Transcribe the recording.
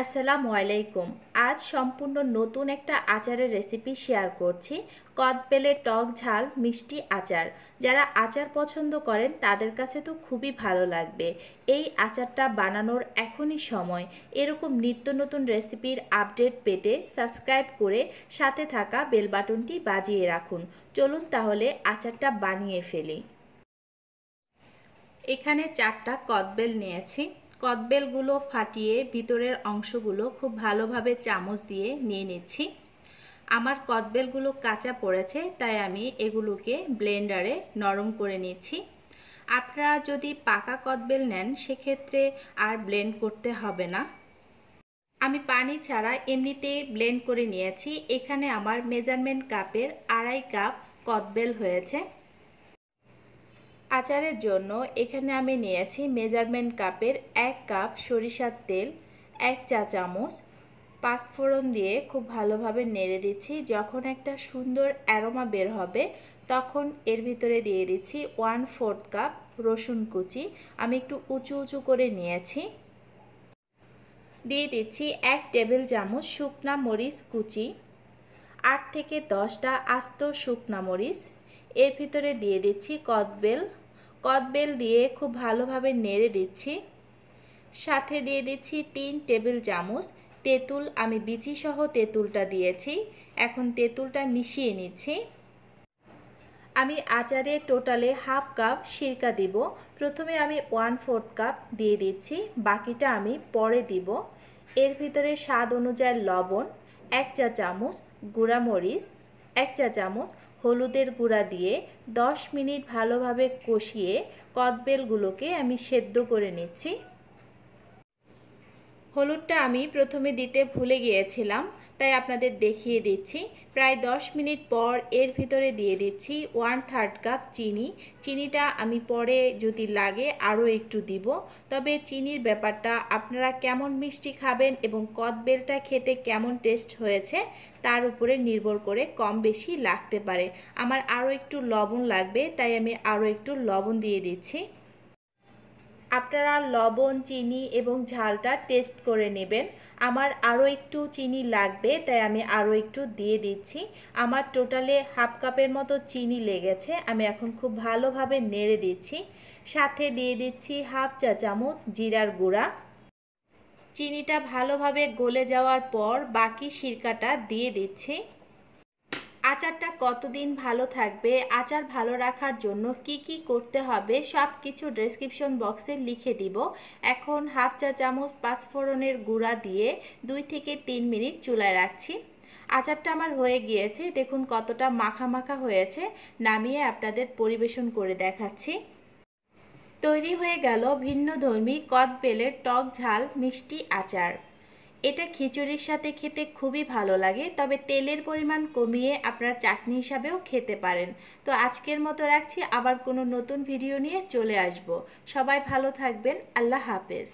আসসালামু আলাইকুম আজ সম্পূর্ণ নতুন একটা আচারের রেসিপি শেয়ার করছি কদবেলের টক ঝাল মিষ্টি আচার যারা আচার পছন্দ করেন তাদের কাছে তো খুবই ভালো লাগবে এই আচারটা বানানোর এখনই সময় এরকম নিত্য নতুন রেসিপির আপডেট পেতে সাবস্ক্রাইব করে সাথে থাকা বেল বাটনটি বাজিয়ে রাখুন চলুন তাহলে আচারটা বানিয়ে ফেলি এখানে চারটা কদবেল নিয়েছি কদবেলগুলো ফাটিয়ে ভিতরের অংশগুলো খুব ভালোভাবে চামচ দিয়ে নিয়ে নিচ্ছি আমার কদবেলগুলো কাঁচা পড়েছে তাই আমি এগুলোকে ব্লেন্ডারে নরম করে নিচ্ছি আপনারা যদি পাকা কদবেল নেন সেক্ষেত্রে আর ব্লেন্ড করতে হবে না আমি পানি ছাড়া এমনিতে ব্লেন্ড করে নিয়েছি এখানে আমার মেজারমেন্ট কাপের আড়াই কাপ কদবেল হয়েছে আচারের জন্য এখানে আমি নিয়েছি মেজারমেন্ট কাপের এক কাপ সরিষার তেল এক চা চামচ পাঁচফোড়ন দিয়ে খুব ভালোভাবে নেড়ে দিচ্ছি যখন একটা সুন্দর অ্যারোমা বের হবে তখন এর ভিতরে দিয়ে দিচ্ছি ওয়ান ফোর্থ কাপ রসুন কুচি আমি একটু উঁচু উঁচু করে নিয়েছি দিয়ে দিচ্ছি এক টেবিল চামচ শুকনা মরিচ কুচি আট থেকে দশটা আস্ত শুকনা মরিচ এর ভিতরে দিয়ে দিচ্ছি কদবেল কদবেল দিয়ে খুব ভালোভাবে নেড়ে দিচ্ছি সাথে দিয়ে দিচ্ছি তিন টেবিল চামচ তেঁতুল আমি বিচি সহ তেঁতুলটা দিয়েছি এখন তেঁতুলটা মিশিয়ে নিচ্ছি আমি আচারে টোটালে হাফ কাপ সিরকা দিব প্রথমে আমি ওয়ান ফোর্থ কাপ দিয়ে দিচ্ছি বাকিটা আমি পরে দিব এর ভিতরে স্বাদ অনুযায়ী লবণ এক চা চামচ গুঁড়ামরিচ এক চা চামচ হলুদের গুঁড়া দিয়ে 10 মিনিট ভালোভাবে কষিয়ে কদবেলগুলোকে আমি সেদ্ধ করে নিচ্ছি হলুদটা আমি প্রথমে দিতে ভুলে গিয়েছিলাম তাই আপনাদের দেখিয়ে দিচ্ছি প্রায় 10 মিনিট পর এর ভিতরে দিয়ে দিচ্ছি ওয়ান থার্ড কাপ চিনি চিনিটা আমি পরে যদি লাগে আরও একটু দিব তবে চিনির ব্যাপারটা আপনারা কেমন মিষ্টি খাবেন এবং কদবেলটা খেতে কেমন টেস্ট হয়েছে তার উপরে নির্ভর করে কম বেশি লাগতে পারে আমার আরও একটু লবণ লাগবে তাই আমি আরও একটু লবণ দিয়ে দিচ্ছি আপনারা লবণ চিনি এবং ঝালটা টেস্ট করে নেবেন আমার আরও একটু চিনি লাগবে তাই আমি আরও একটু দিয়ে দিচ্ছি আমার টোটালে হাফ কাপের মতো চিনি লেগেছে আমি এখন খুব ভালোভাবে নেড়ে দিচ্ছি সাথে দিয়ে দিচ্ছি হাফ চা চামচ জিরার গুঁড়া চিনিটা ভালোভাবে গলে যাওয়ার পর বাকি সিরকাটা দিয়ে দিচ্ছি আচারটা কতদিন ভালো থাকবে আচার ভালো রাখার জন্য কি কি করতে হবে সব কিছু ডেসক্রিপশন বক্সে লিখে দিব এখন হাফ চা চামচ পাঁচফোড়নের গুঁড়া দিয়ে দুই থেকে তিন মিনিট চুলায় রাখছি আচারটা আমার হয়ে গিয়েছে দেখুন কতটা মাখা মাখা হয়েছে নামিয়ে আপনাদের পরিবেশন করে দেখাচ্ছি তৈরি হয়ে গেল ভিন্ন ধর্মী কদবেলের টক ঝাল মিষ্টি আচার এটা খিচুড়ির সাথে খেতে খুবই ভালো লাগে তবে তেলের পরিমাণ কমিয়ে আপনারা চাটনি হিসাবেও খেতে পারেন তো আজকের মতো রাখছি আবার কোনো নতুন ভিডিও নিয়ে চলে আসব সবাই ভালো থাকবেন আল্লাহ হাফেজ